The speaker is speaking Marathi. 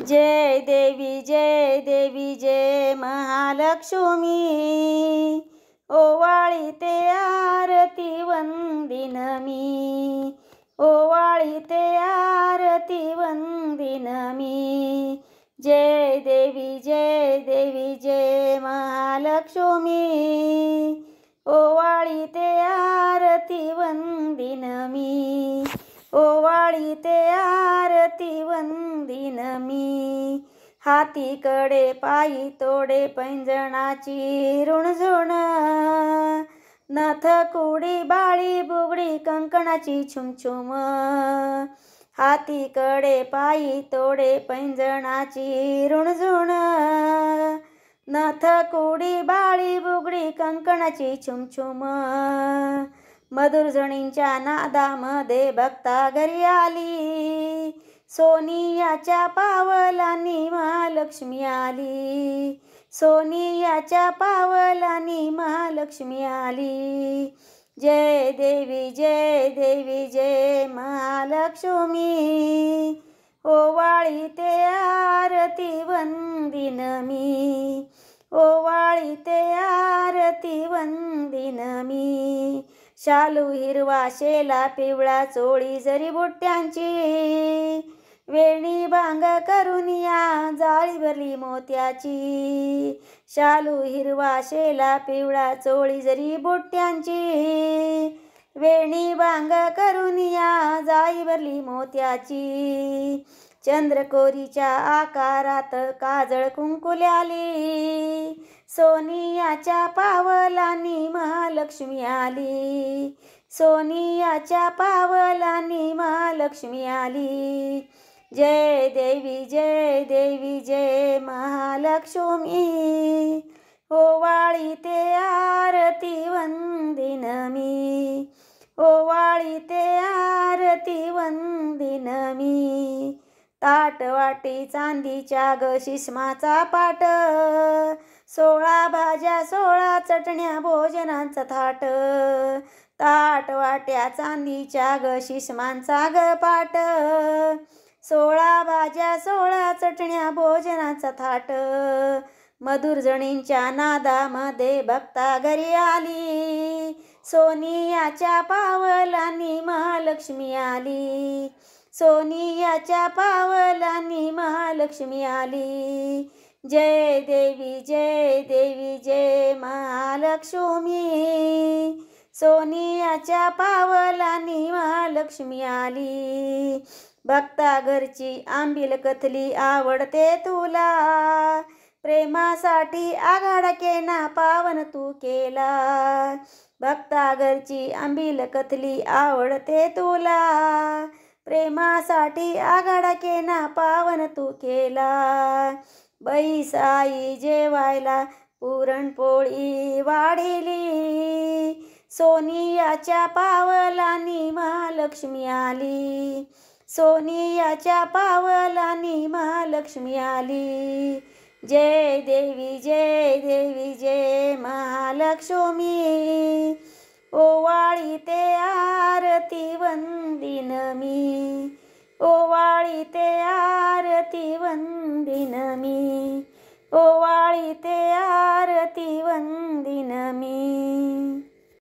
जय देवी जय देवी जय महालक्ष्मी ओवाळी ते आरती वंदिन मी ओवाळी ते आरती वंदिन मी जय देवी जय देवी जय महालक्ष्मी हाती कडे पायी तोडे पैंजणाची रुणझुण नथ कुडी बाळी बुगडी कंकणाची छुमछुम हाती कडे पायी तोडे पैंजणाची रुणझुण नथ कुडी बाळी बुगडी कंकणाची छुमछुम मधुरजणींच्या नादामध्ये भक्ता घरी आली सोनियाच्या पावलांनी महालक्ष्मी आली सोनियाच्या पावलांनी महालक्ष्मी आली जय देवी जय देवी जय महालक्ष्मी ओवाळी ते आरती वंदिन मी ओवाळी ते आरती वंदिन मी शालू हिरवा शेला पिवळा चोळी जरी बुट्ट्यांची वेणी भांग करून जाळी भरली मोत्याची शालू हिरवा शेला पिवळा चोळी जरी बोट्यांची वेणी भांग करून जाळी भरली मोत्याची चंद्रकोरीच्या आकारात काजळ कुंकुल्याली सोनियाच्या पावलांनी महालक्ष्मी आली सोनियाच्या पावलांनी महालक्ष्मी आली जय देवी जय देवी जय महालक्ष्मी ओवाळी ते आरती वंदिन मी ओवाळी ते आरती वंदिन मी ताट वाटी चांदीच्या ग शिश्माचा पाट सोळा भाज्या सोळा चटण्या भोजनांचा थाट ताट वाट्या चांदीच्या ग शिष्मांचा ग पाट सोळा भाज्या सोळा चटण्या भोजनाचा थाट मधुर जणींच्या नादामध्ये बघता घरी आली सोनियाच्या पावलांनी महालक्ष्मी आली सोनियाच्या पावलांनी महालक्ष्मी आली जय देवी जय देवी जय महालक्ष्मी सोनियाच्या पावलांनी महालक्ष्मी आली भक्ता घरची आंबील कथली आवडते तुला प्रेमासाठी आघाडा केना पावन तू केला भक्ता घरची आंबील कथली आवडते तुला प्रेमासाठी आघाडा केना पावन तू केला बैसाई जेवायला पुरणपोळी वाढिली सोनियाच्या पावलानी महालक्ष्मी आली सोनियाच्या पावलानी महालक्ष्मी आली जय देवी जय देवी जय महालक्ष्मी ओवाळी ते